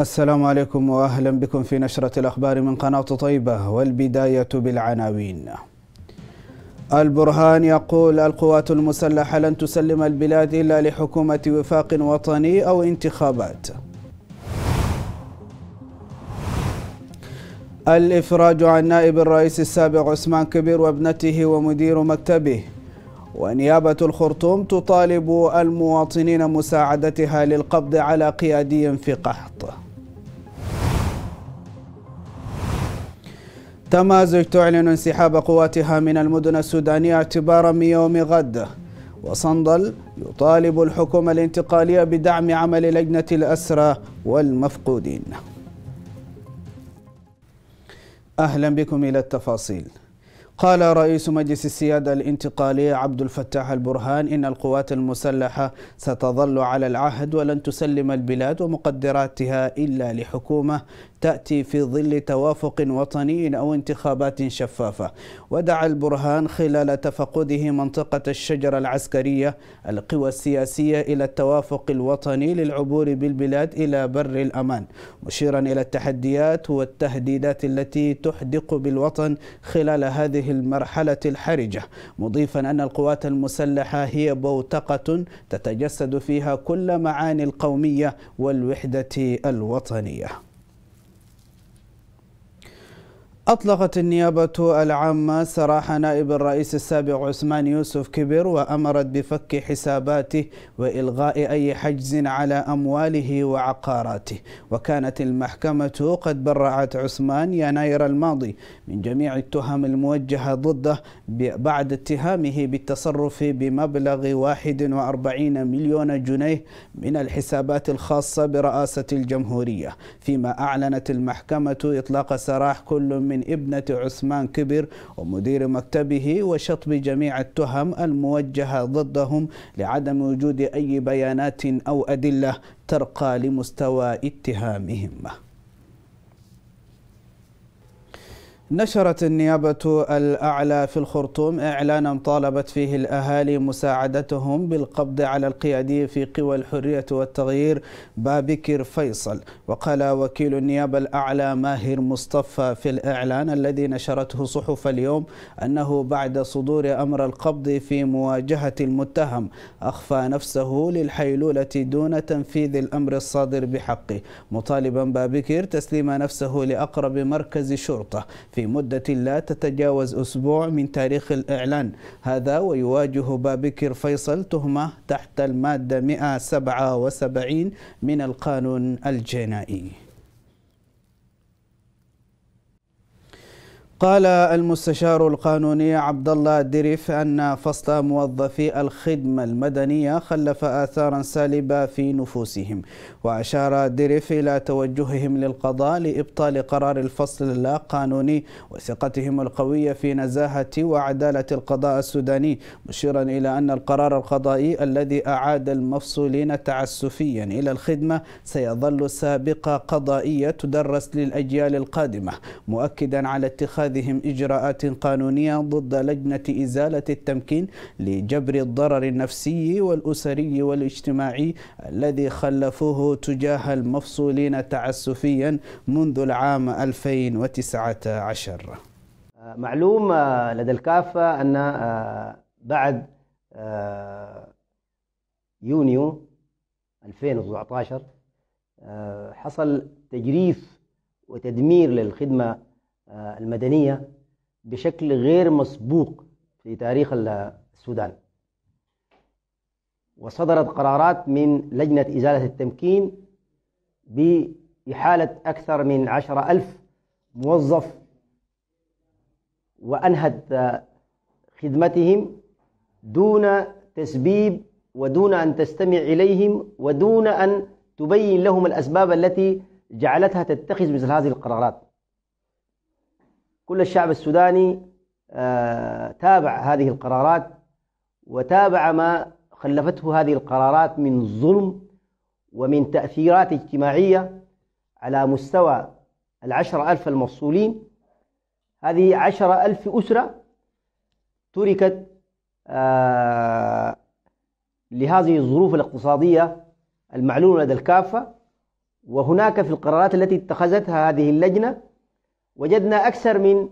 السلام عليكم واهلا بكم في نشره الاخبار من قناه طيبه والبدايه بالعناوين. البرهان يقول القوات المسلحه لن تسلم البلاد الا لحكومه وفاق وطني او انتخابات. الافراج عن نائب الرئيس السابق عثمان كبير وابنته ومدير مكتبه. ونيابة الخرطوم تطالب المواطنين مساعدتها للقبض على قيادي في قحط تمازج تعلن انسحاب قواتها من المدن السودانية اعتبارا من يوم غد وصندل يطالب الحكومة الانتقالية بدعم عمل لجنة الأسرى والمفقودين أهلا بكم إلى التفاصيل قال رئيس مجلس السيادة الانتقالية عبد الفتاح البرهان إن القوات المسلحة ستظل على العهد ولن تسلم البلاد ومقدراتها إلا لحكومة تأتي في ظل توافق وطني أو انتخابات شفافة ودعا البرهان خلال تفقده منطقة الشجرة العسكرية القوى السياسية إلى التوافق الوطني للعبور بالبلاد إلى بر الأمان مشيرا إلى التحديات والتهديدات التي تحدق بالوطن خلال هذه المرحلة الحرجة مضيفا أن القوات المسلحة هي بوتقة تتجسد فيها كل معاني القومية والوحدة الوطنية أطلقت النيابة العامة سراح نائب الرئيس السابق عثمان يوسف كبر وأمرت بفك حساباته وإلغاء أي حجز على أمواله وعقاراته وكانت المحكمة قد برعت عثمان يناير الماضي من جميع التهم الموجهة ضده بعد اتهامه بالتصرف بمبلغ 41 مليون جنيه من الحسابات الخاصة برئاسة الجمهورية فيما أعلنت المحكمة إطلاق سراح كل من من ابنة عثمان كبر ومدير مكتبه وشطب جميع التهم الموجهة ضدهم لعدم وجود أي بيانات أو أدلة ترقى لمستوى اتهامهم نشرت النيابة الأعلى في الخرطوم إعلانا طالبت فيه الأهالي مساعدتهم بالقبض على القيادي في قوى الحرية والتغيير بابكر فيصل وقال وكيل النيابة الأعلى ماهر مصطفى في الإعلان الذي نشرته صحف اليوم أنه بعد صدور أمر القبض في مواجهة المتهم أخفى نفسه للحيلولة دون تنفيذ الأمر الصادر بحقه مطالبا بابكر تسليم نفسه لأقرب مركز شرطة في مدة لا تتجاوز أسبوع من تاريخ الإعلان هذا ويواجه بابكر فيصل تهمة تحت المادة 177 من القانون الجنائي قال المستشار القانوني عبد الله الدريف أن فصل موظفي الخدمة المدنية خلف آثارا سالبة في نفوسهم وأشار دريف إلى توجههم للقضاء لإبطال قرار الفصل اللا قانوني وثقتهم القوية في نزاهة وعدالة القضاء السوداني مشيرا إلى أن القرار القضائي الذي أعاد المفصولين تعسفيا إلى الخدمة سيظل سابقة قضائية تدرس للأجيال القادمة مؤكدا على اتخاذ اتخاذهم إجراءات قانونية ضد لجنة إزالة التمكين لجبر الضرر النفسي والأسري والاجتماعي الذي خلفوه تجاه المفصولين تعسفيا منذ العام 2019 معلوم آه، لدى الكافة أن آه، بعد آه، يونيو 2019 حصل تجريف وتدمير للخدمة آه، المدنية بشكل غير مسبوق في تاريخ السودان وصدرت قرارات من لجنة إزالة التمكين بإحالة أكثر من عشرة ألف موظف وأنهت خدمتهم دون تسبيب ودون أن تستمع إليهم ودون أن تبين لهم الأسباب التي جعلتها تتخذ مثل هذه القرارات كل الشعب السوداني آه، تابع هذه القرارات وتابع ما خلفته هذه القرارات من ظلم ومن تأثيرات اجتماعية على مستوى العشر ألف المفصولين هذه عشر ألف أسرة تركت آه، لهذه الظروف الاقتصادية المعلومة لدى الكافة وهناك في القرارات التي اتخذتها هذه اللجنة وجدنا أكثر من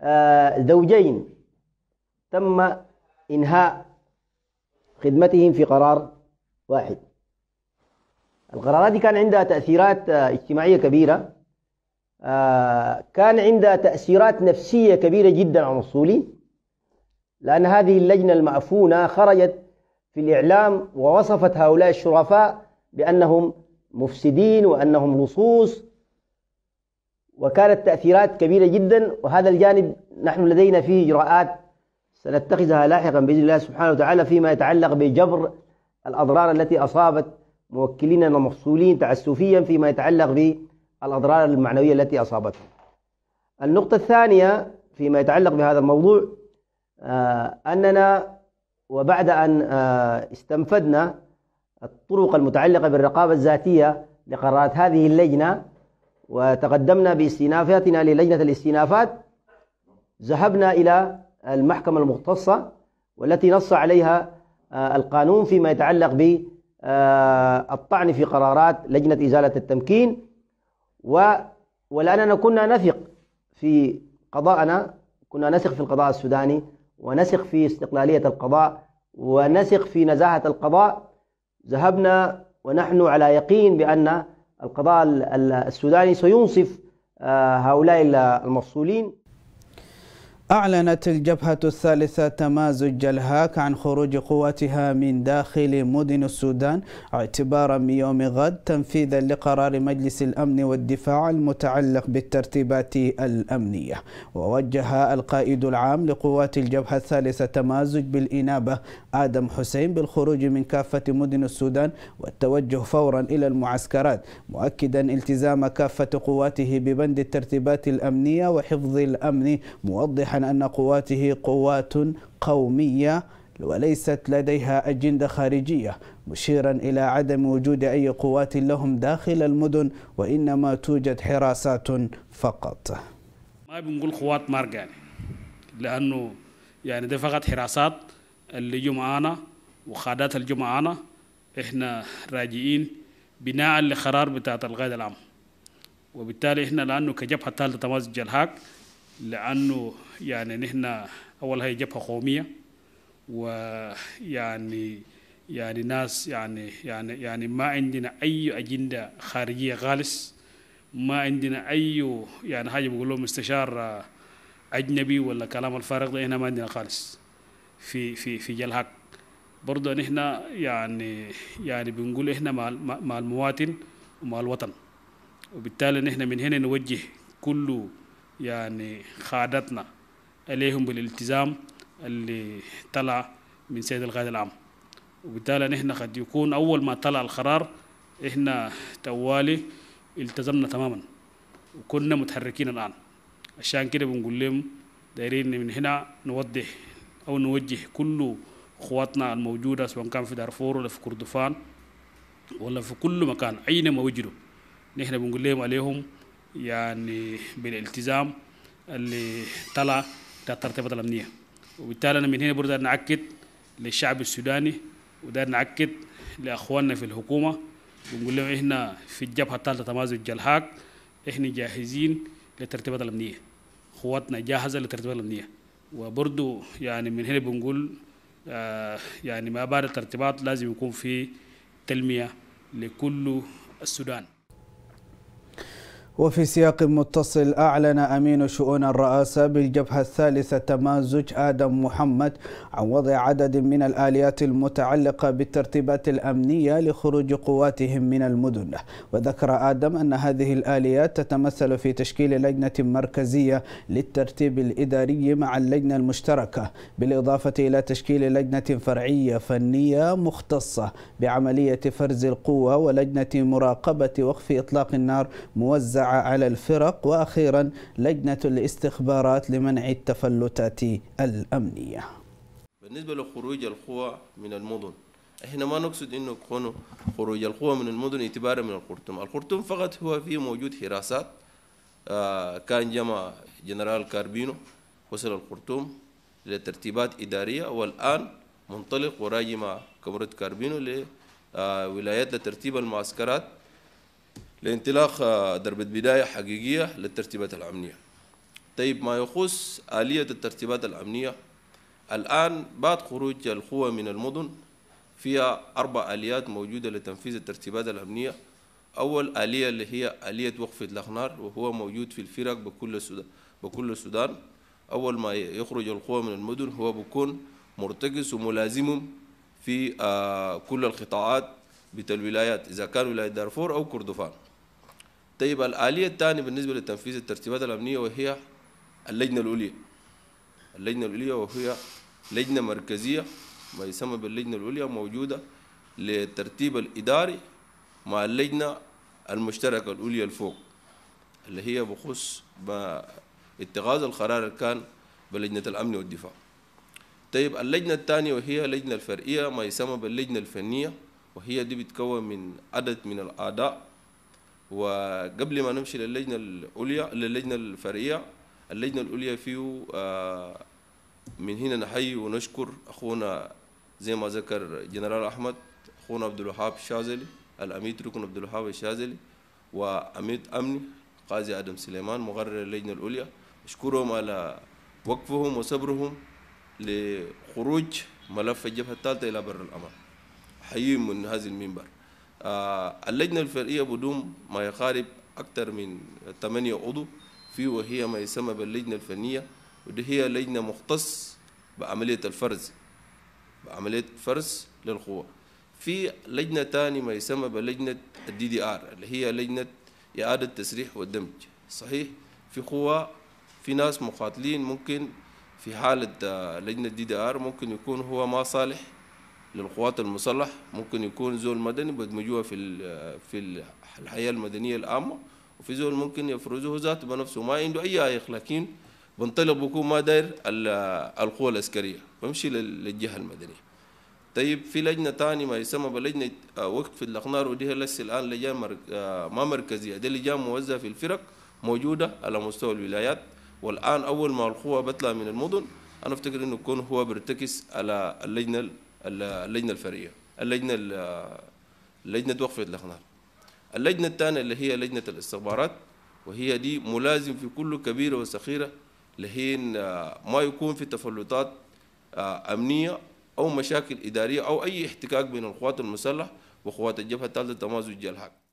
آه، زوجين تم إنهاء خدمتهم في قرار واحد القرارات دي كان عندها تأثيرات آه، اجتماعية كبيرة آه، كان عندها تأثيرات نفسية كبيرة جدا على الصولي لأن هذه اللجنة المأفونة خرجت في الإعلام ووصفت هؤلاء الشرفاء بأنهم مفسدين وأنهم لصوص وكانت تأثيرات كبيرة جدا وهذا الجانب نحن لدينا فيه إجراءات سنتخذها لاحقا بإذن الله سبحانه وتعالى فيما يتعلق بجبر الأضرار التي أصابت موكلين المفصولين تعسفيا فيما يتعلق بالأضرار المعنوية التي أصابتهم النقطة الثانية فيما يتعلق بهذا الموضوع آه، أننا وبعد أن آه، استنفدنا الطرق المتعلقة بالرقابة الذاتية لقرارات هذه اللجنة وتقدمنا باستئنافاتنا للجنة الاستئنافات ذهبنا إلى المحكمة المختصة والتي نص عليها آه، القانون فيما يتعلق بالطعن آه، في قرارات لجنة إزالة التمكين و ولأننا كنا نثق في قضاءنا كنا نثق في القضاء السوداني ونثق في استقلالية القضاء ونثق في نزاهة القضاء ذهبنا ونحن على يقين بأن القضاء السوداني سينصف آه، هؤلاء المفصولين أعلنت الجبهة الثالثة تمازج الهاك عن خروج قواتها من داخل مدن السودان اعتبارا من يوم غد تنفيذا لقرار مجلس الأمن والدفاع المتعلق بالترتيبات الأمنية ووجه القائد العام لقوات الجبهة الثالثة تمازج بالإنابة آدم حسين بالخروج من كافة مدن السودان والتوجه فورا إلى المعسكرات مؤكدا التزام كافة قواته ببند الترتيبات الأمنية وحفظ الأمن موضحا أن قواته قوات قومية وليست لديها أجندة خارجية مشيرا إلى عدم وجود أي قوات لهم داخل المدن وإنما توجد حراسات فقط ما بنقول قوات مارجاني لأنه يعني ده فقط حراسات اللي جمعانا وخادات الجمعانا احنا راجعين بناء لقرار بتاعة الغاية العام وبالتالي احنا لانه كجبهه ثالثه تمازج جلهاك لانه يعني نحن اول هي جبهه قوميه ويعني يعني ناس يعني يعني يعني ما عندنا اي اجنده خارجيه خالص ما عندنا اي يعني حاجه لهم مستشار اجنبي ولا كلام الفارغ ده هنا ما عندنا خالص في في في جلهك برضه نحن يعني يعني بنقول احنا مع مع المواطن ومع الوطن وبالتالي نحن من هنا نوجه كل يعني خادتنا عليهم بالالتزام اللي طلع من سيد القائد العام وبالتالي نحن قد يكون اول ما طلع القرار احنا توالي التزمنا تماما وكنا متحركين الان عشان كده بنقول لهم دايرين من هنا نوضح أو نوجه كل اخواتنا الموجودة سواء كان في دارفور ولا في كردفان ولا في كل مكان أينما وجدوا نحن بنقول لهم عليهم يعني بالالتزام اللي طلع ترتيبات الأمنية وبالتالي أنا من هنا برضه نأكد للشعب السوداني وده نأكد لأخواننا في الحكومة بنقول لهم إحنا في الجبهة الثالثة تمازج الجلحاق إحنا جاهزين لترتيبات الأمنية خواتنا جاهزة لترتيبات الأمنية وبرضو يعني من هنا بنقول آه، يعني ما بعد الترتيبات لازم يكون في تلمية لكل السودان وفي سياق متصل أعلن أمين شؤون الرئاسة بالجبهة الثالثة تمازج آدم محمد عن وضع عدد من الآليات المتعلقة بالترتيبات الأمنية لخروج قواتهم من المدن وذكر آدم أن هذه الآليات تتمثل في تشكيل لجنة مركزية للترتيب الإداري مع اللجنة المشتركة بالإضافة إلى تشكيل لجنة فرعية فنية مختصة بعملية فرز القوة ولجنة مراقبة وقف إطلاق النار موزعة على الفرق واخيرا لجنه الاستخبارات لمنع التفلتات الامنيه. بالنسبه لخروج القوى من المدن احنا ما نقصد انه يكون خروج القوى من المدن اعتبارا من الخرطوم، الخرطوم فقط هو فيه موجود حراسات آه، كان جمع جنرال كاربينو وصل الخرطوم لترتيبات اداريه والان منطلق وراجم كاميرات كاربينو لولايات آه، لترتيب المعسكرات لانطلاق ضربة آه، بداية حقيقية للترتيبات الأمنية طيب ما يخص آلية الترتيبات الأمنية الآن بعد خروج القوى من المدن فيها أربع آليات موجودة لتنفيذ الترتيبات الأمنية أول آلية اللي هي آلية وقف إطلاق نار وهو موجود في الفرق بكل السودان بكل السودان أول ما يخرج القوى من المدن هو بيكون مرتكز وملازم في آه، كل القطاعات بيت الولايات إذا كان ولاية دارفور أو كردفان طيب الآلية الثانية بالنسبة لتنفيذ الترتيبات الأمنية وهي اللجنة الاولية. اللجنة الاولية وهي لجنة مركزية ما يسمى باللجنة الاولية موجودة للترتيب الإداري مع اللجنة المشتركة الاولية الفوق اللي هي بخص اتخاذ القرار كان بلجنة الأمن والدفاع طيب اللجنة الثانية وهي لجنة الفرعية ما يسمى باللجنة الفنية وهي دي بتكون من عدد من الاعضاء وقبل ما نمشي للجنه العليا للجنه الفرعيه اللجنه العليا فيه آه، من هنا نحيي ونشكر اخونا زي ما ذكر جنرال احمد اخونا عبد الوهاب الشاذلي الامير ركن عبد الوهاب الشاذلي وامير امني قاضي ادم سليمان مقرر اللجنه العليا اشكرهم على وقفهم وصبرهم لخروج ملف الجبهه الثالثه الى بر الامان حييهم من هذا المنبر آه، اللجنة الفرعية بدون ما يقارب أكثر من ثمانية عضو في وهي ما يسمى باللجنة الفنية ودي هي لجنة مختص بعملية الفرز بعملية فرز للقوة في لجنة ثانية ما يسمى بلجنة الدي دي ار اللي هي لجنة إعادة تسريح والدمج صحيح في قوة في ناس مقاتلين ممكن في حالة آه، لجنة دي دي ار ممكن يكون هو ما صالح للقوات المسلحة ممكن يكون زول مدني بدمجوها في في الحياة المدنية العامة وفي زول ممكن يفرزوه ذاته بنفسه ما عنده أي لكن بنطلب بكون ما داير القوة العسكرية بمشي للجهة المدنية طيب في لجنة تانية ما يسمى بلجنة آه، وقت في الأقنار ودي لسه الآن لجان آه، ما مركزية دي لجان موزعة في الفرق موجودة على مستوى الولايات والآن أول ما القوة بتطلع من المدن أنا أفتكر إنه يكون هو بيرتكس على اللجنة اللجنه الفرعيه اللجنه لجنه وقف الاخنار اللجنه الثانيه اللي هي لجنه الاستخبارات وهي دي ملازم في كل كبيره وصغيره لهين آه، ما يكون في تفلتات آه، امنيه او مشاكل اداريه او اي احتكاك بين القوات المسلحه وقوات الجبهه الثالثه تمازج الحق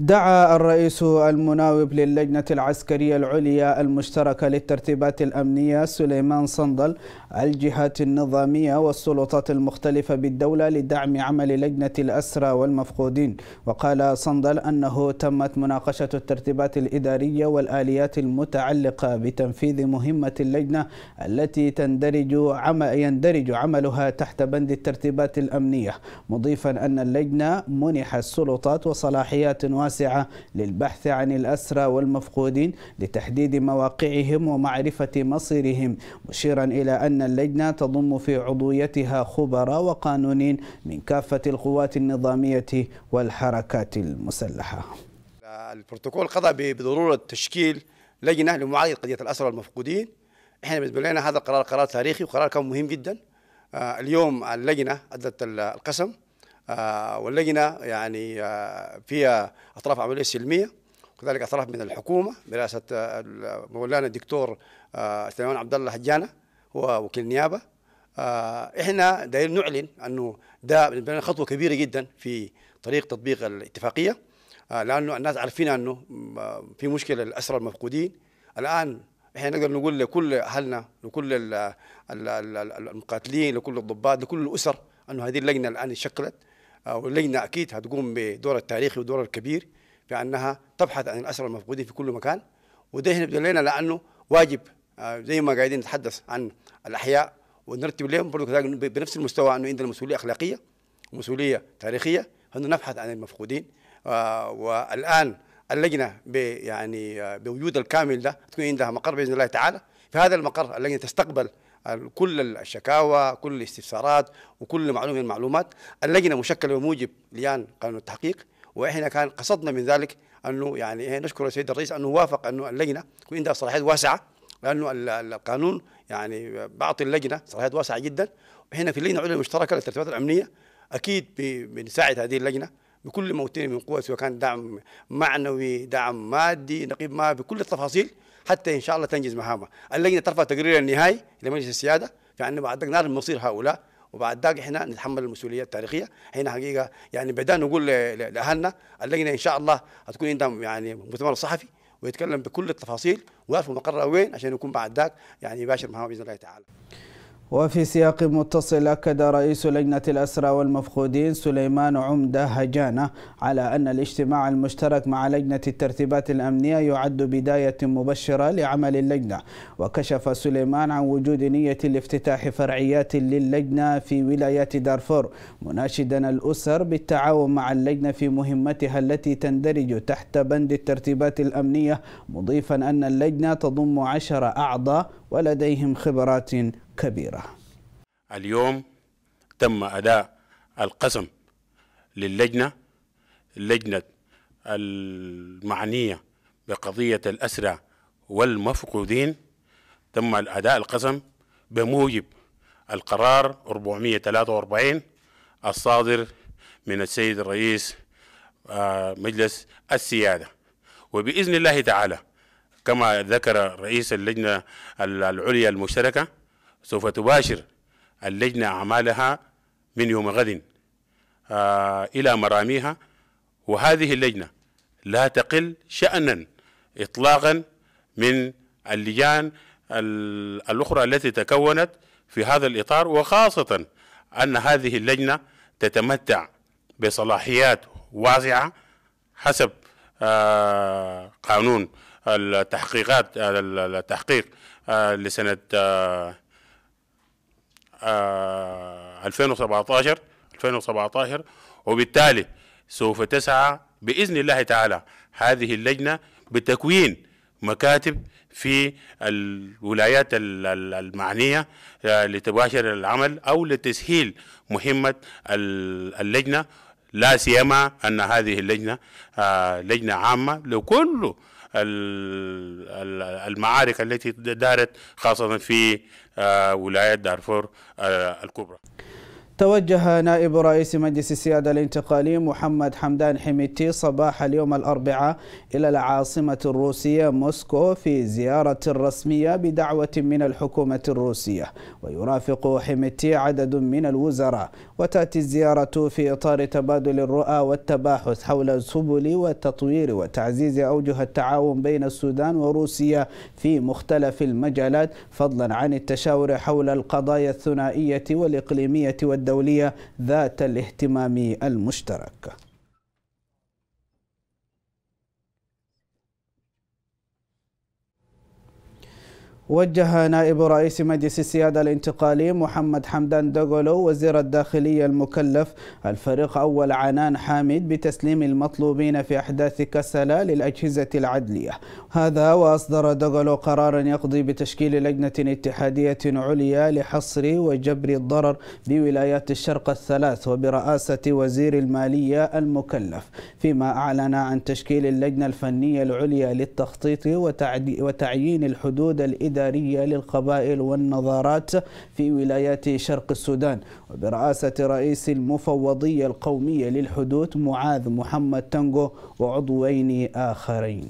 دعا الرئيس المناوب للجنة العسكرية العليا المشتركة للترتيبات الأمنية سليمان صندل الجهات النظامية والسلطات المختلفة بالدولة لدعم عمل لجنة الأسرى والمفقودين وقال صندل أنه تمت مناقشة الترتيبات الإدارية والآليات المتعلقة بتنفيذ مهمة اللجنة التي تندرج عمل يندرج عملها تحت بند الترتيبات الأمنية مضيفا أن اللجنة منح السلطات وصلاحيات واسعة واسعة للبحث عن الأسرى والمفقودين لتحديد مواقعهم ومعرفة مصيرهم مشيرا إلى أن اللجنة تضم في عضويتها خبراء وقانونين من كافة القوات النظامية والحركات المسلحة البروتوكول قضى بضرورة تشكيل لجنة لمعالجة قضية الأسرى والمفقودين احنا بالنسبة لنا هذا القرار قرار تاريخي وقرار كان مهم جدا آه، اليوم اللجنة أدت القسم آه، واللجنه يعني آه، فيها اطراف عمليه سلميه وكذلك اطراف من الحكومه برئاسه آه، مولانا الدكتور سليمان عبد الله حجانه هو وكيل نيابه احنا دايرين نعلن انه ده بالنسبه لنا خطوه كبيره جدا في طريق تطبيق الاتفاقيه لانه الناس عارفين انه في مشكله الأسرة المفقودين الان احنا نقدر نقول لكل اهلنا لكل المقاتلين لكل الضباط لكل الاسر انه هذه اللجنه الان شكلت ولجنة أكيد هتقوم بدورها التاريخي ودور الكبير في أنها تبحث عن الأسرى المفقودين في كل مكان وده هنا لنا لأنه واجب آه، زي ما قاعدين نتحدث عن الأحياء ونرتب لهم برضو كذلك بنفس المستوى أنه عندنا مسؤولية أخلاقية ومسؤولية تاريخية أنه نبحث عن المفقودين آه، والآن اللجنة يعني آه، بوجود الكامل ده تكون عندها مقر بإذن الله تعالى في هذا المقر اللجنة تستقبل كل الشكاوى كل الاستفسارات وكل معلومه من المعلومات اللجنه مشكله بموجب ليان قانون التحقيق واحنا كان قصدنا من ذلك انه يعني إيه، نشكر السيد الرئيس انه وافق انه اللجنه يكون عندها صلاحيات واسعه لانه القانون يعني بعطي اللجنه صلاحيات واسعه جدا وإحنا في اللجنه العليا المشتركه للترتيبات الامنيه اكيد بنساعد هذه اللجنه بكل موتين من قوة سواء كان دعم معنوي دعم مادي نقيب ما بكل التفاصيل حتى ان شاء الله تنجز مهامها اللجنه ترفع تقرير النهائي لمجلس السياده يعني بعد ذلك نعرف مصير هؤلاء وبعد ذلك احنا نتحمل المسؤوليه التاريخيه هنا حقيقه يعني بدانا نقول لاهلنا اللجنه ان شاء الله هتكون عندهم يعني مؤتمر صحفي ويتكلم بكل التفاصيل ويعرفوا مقرها وين عشان يكون بعد ذاك يعني يباشر مهامه باذن الله تعالى وفي سياق متصل أكد رئيس لجنة الأسرى والمفقودين سليمان عمدة هجانة على أن الاجتماع المشترك مع لجنة الترتيبات الأمنية يعد بداية مبشرة لعمل اللجنة وكشف سليمان عن وجود نية لافتتاح فرعيات للجنة في ولاية دارفور مناشدا الأسر بالتعاون مع اللجنة في مهمتها التي تندرج تحت بند الترتيبات الأمنية مضيفا أن اللجنة تضم عشر أعضاء ولديهم خبرات كبيرة اليوم تم أداء القسم للجنة لجنة المعنية بقضية الأسرى والمفقودين تم أداء القسم بموجب القرار 443 الصادر من السيد الرئيس آه، مجلس السيادة وبإذن الله تعالى كما ذكر رئيس اللجنة العليا المشتركة سوف تباشر اللجنة أعمالها من يوم غد آه، إلى مراميها وهذه اللجنة لا تقل شأنا إطلاقا من اللجان الأخرى التي تكونت في هذا الإطار وخاصة أن هذه اللجنة تتمتع بصلاحيات واسعة حسب آه، قانون التحقيقات آه، التحقيق لسنة 2017 آه، 2017 وبالتالي سوف تسعى باذن الله تعالى هذه اللجنه بتكوين مكاتب في الولايات المعنية آه، لتباشر العمل أو لتسهيل مهمة اللجنة لا سيما أن هذه اللجنة آه، لجنة عامة لكل المعارك التي دارت خاصة في آه، ولاية دارفور آه، الكبرى توجه نائب رئيس مجلس السيادة الانتقالي محمد حمدان حميتي صباح اليوم الأربعاء إلى العاصمة الروسية موسكو في زيارة رسمية بدعوة من الحكومة الروسية ويرافق حميتي عدد من الوزراء وتأتي الزيارة في إطار تبادل الرؤى والتباحث حول سبل والتطوير وتعزيز أوجه التعاون بين السودان وروسيا في مختلف المجالات فضلا عن التشاور حول القضايا الثنائية والإقليمية والدولية ذات الاهتمام المشترك وجه نائب رئيس مجلس السيادة الانتقالي محمد حمدان دوغولو وزير الداخلية المكلف الفريق أول عنان حامد بتسليم المطلوبين في أحداث كسلة للأجهزة العدلية هذا وأصدر دغلو قرارا يقضي بتشكيل لجنة اتحادية عليا لحصر وجبر الضرر بولايات الشرق الثلاث وبرئاسة وزير المالية المكلف فيما أعلن عن تشكيل اللجنة الفنية العليا للتخطيط وتعيين الحدود الإدارية للقبائل والنظارات في ولايات شرق السودان وبرئاسة رئيس المفوضية القومية للحدود معاذ محمد تنغو وعضوين آخرين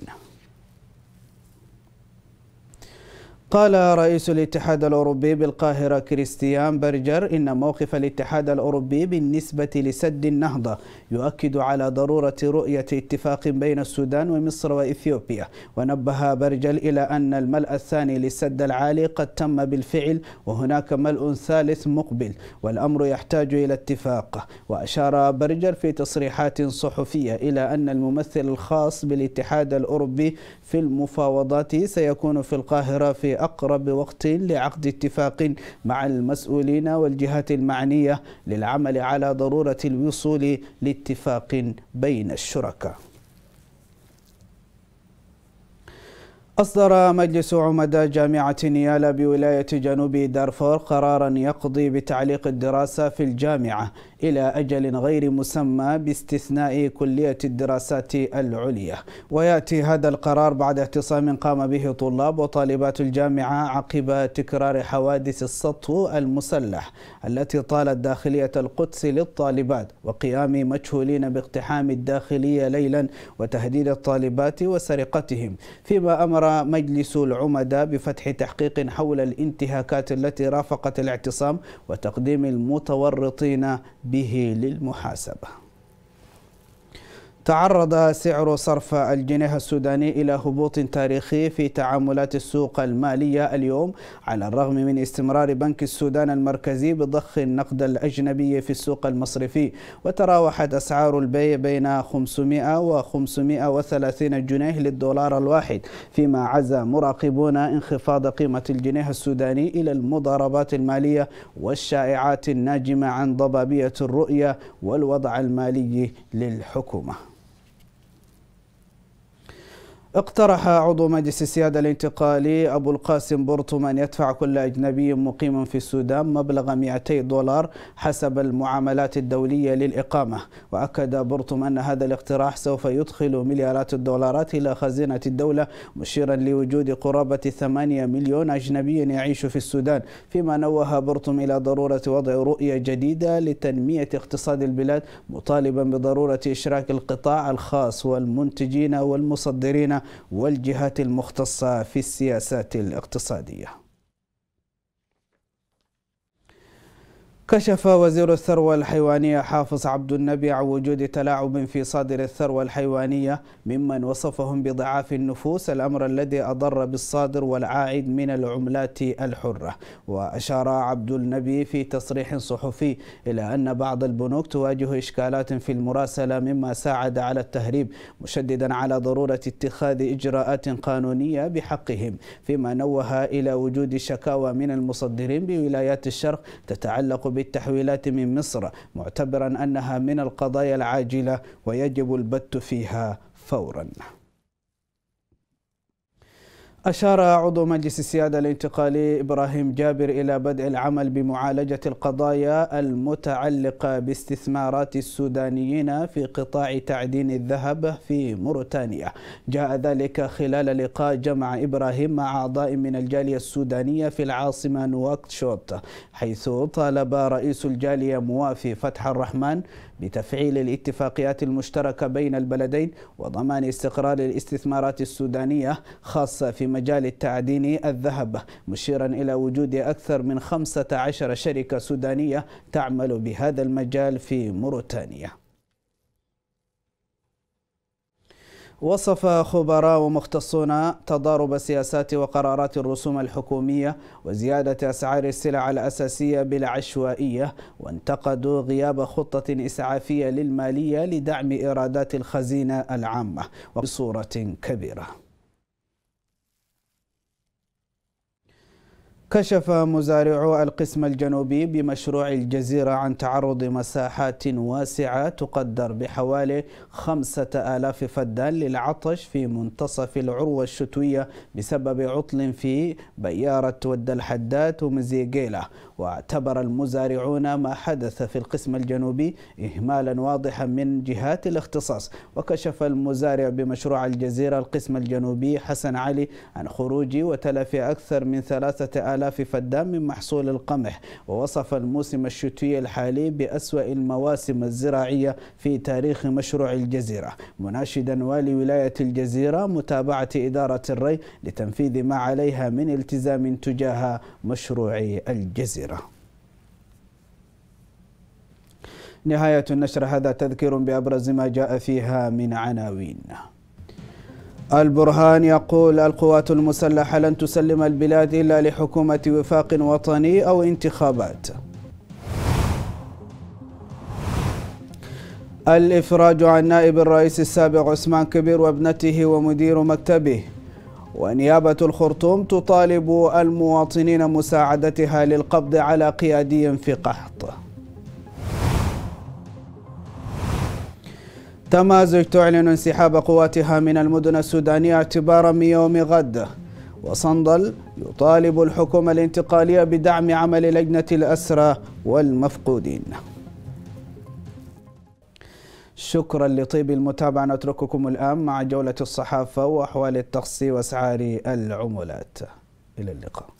قال رئيس الاتحاد الأوروبي بالقاهرة كريستيان برجر إن موقف الاتحاد الأوروبي بالنسبة لسد النهضة يؤكد على ضرورة رؤية اتفاق بين السودان ومصر وإثيوبيا ونبه برجل إلى أن الملأ الثاني للسد العالي قد تم بالفعل وهناك ملء ثالث مقبل والأمر يحتاج إلى اتفاق وأشار برجر في تصريحات صحفية إلى أن الممثل الخاص بالاتحاد الأوروبي في المفاوضات سيكون في القاهرة في أقرب وقت لعقد اتفاق مع المسؤولين والجهات المعنية للعمل على ضرورة الوصول لاتفاق بين الشركاء أصدر مجلس عمداء جامعة نيالا بولاية جنوب دارفور قرارا يقضي بتعليق الدراسة في الجامعة إلى أجل غير مسمى باستثناء كلية الدراسات العليا ويأتي هذا القرار بعد اعتصام قام به طلاب وطالبات الجامعة عقب تكرار حوادث السطو المسلح التي طالت داخلية القدس للطالبات وقيام مجهولين باقتحام الداخلية ليلا وتهديد الطالبات وسرقتهم فيما أمر مجلس العمدة بفتح تحقيق حول الانتهاكات التي رافقت الاعتصام وتقديم المتورطين به للمحاسبه تعرض سعر صرف الجنيه السوداني إلى هبوط تاريخي في تعاملات السوق المالية اليوم على الرغم من استمرار بنك السودان المركزي بضخ النقد الأجنبي في السوق المصرفي وتراوحت أسعار البيع بين 500 و 530 جنيه للدولار الواحد فيما عزى مراقبون انخفاض قيمة الجنيه السوداني إلى المضاربات المالية والشائعات الناجمة عن ضبابية الرؤية والوضع المالي للحكومة اقترح عضو مجلس السيادة الانتقالي أبو القاسم برطم أن يدفع كل أجنبي مقيم في السودان مبلغ 200 دولار حسب المعاملات الدولية للإقامة وأكد برطم أن هذا الاقتراح سوف يدخل مليارات الدولارات إلى خزينة الدولة مشيرا لوجود قرابة 8 مليون أجنبي يعيش في السودان فيما نوه برطم إلى ضرورة وضع رؤية جديدة لتنمية اقتصاد البلاد مطالبا بضرورة إشراك القطاع الخاص والمنتجين والمصدرين والجهات المختصة في السياسات الاقتصادية كشف وزير الثروة الحيوانية حافظ عبد النبي عن وجود تلاعب في صادر الثروة الحيوانية ممن وصفهم بضعاف النفوس الأمر الذي أضر بالصادر والعائد من العملات الحرة وأشار عبد النبي في تصريح صحفي إلى أن بعض البنوك تواجه إشكالات في المراسلة مما ساعد على التهريب مشددا على ضرورة اتخاذ إجراءات قانونية بحقهم فيما نوه إلى وجود شكاوى من المصدرين بولايات الشرق تتعلق بالتحويلات من مصر معتبرا أنها من القضايا العاجلة ويجب البت فيها فورا أشار عضو مجلس السيادة الانتقالي إبراهيم جابر إلى بدء العمل بمعالجة القضايا المتعلقة باستثمارات السودانيين في قطاع تعدين الذهب في موريتانيا جاء ذلك خلال لقاء جمع إبراهيم مع أعضاء من الجالية السودانية في العاصمة نواكشوط حيث طالب رئيس الجالية موافي فتح الرحمن لتفعيل الاتفاقيات المشتركة بين البلدين وضمان استقرار الاستثمارات السودانية خاصة في مجال التعدين الذهب مشيرا إلى وجود أكثر من 15 شركة سودانية تعمل بهذا المجال في موريتانيا وصف خبراء ومختصون تضارب سياسات وقرارات الرسوم الحكومية وزيادة أسعار السلع الأساسية بالعشوائية وانتقدوا غياب خطة إسعافية للمالية لدعم إيرادات الخزينة العامة بصورة كبيرة كشف مزارعو القسم الجنوبي بمشروع الجزيرة عن تعرض مساحات واسعة تقدر بحوالي خمسة آلاف فدان للعطش في منتصف العروة الشتوية بسبب عطل في بيارة ود الحداد ومزيقيلة واعتبر المزارعون ما حدث في القسم الجنوبي إهمالا واضحا من جهات الاختصاص وكشف المزارع بمشروع الجزيرة القسم الجنوبي حسن علي عن خروج وتلف أكثر من ثلاثة آلاف فدان من محصول القمح ووصف الموسم الشتوي الحالي بأسوأ المواسم الزراعية في تاريخ مشروع الجزيرة مناشدا والي ولاية الجزيرة متابعة إدارة الري لتنفيذ ما عليها من التزام تجاه مشروع الجزيرة وغيره نهاية النشر هذا تذكير بأبرز ما جاء فيها من عناوين البرهان يقول القوات المسلحة لن تسلم البلاد إلا لحكومة وفاق وطني أو انتخابات الإفراج عن نائب الرئيس السابق عثمان كبير وابنته ومدير مكتبه ونيابة الخرطوم تطالب المواطنين مساعدتها للقبض على قيادي في قحط تمازج تعلن انسحاب قواتها من المدن السودانية اعتبارا من يوم غد وصندل يطالب الحكومة الانتقالية بدعم عمل لجنة الأسرى والمفقودين شكرا لطيب المتابعة نترككم الآن مع جولة الصحافة وأحوال التخصي وأسعار العملات إلى اللقاء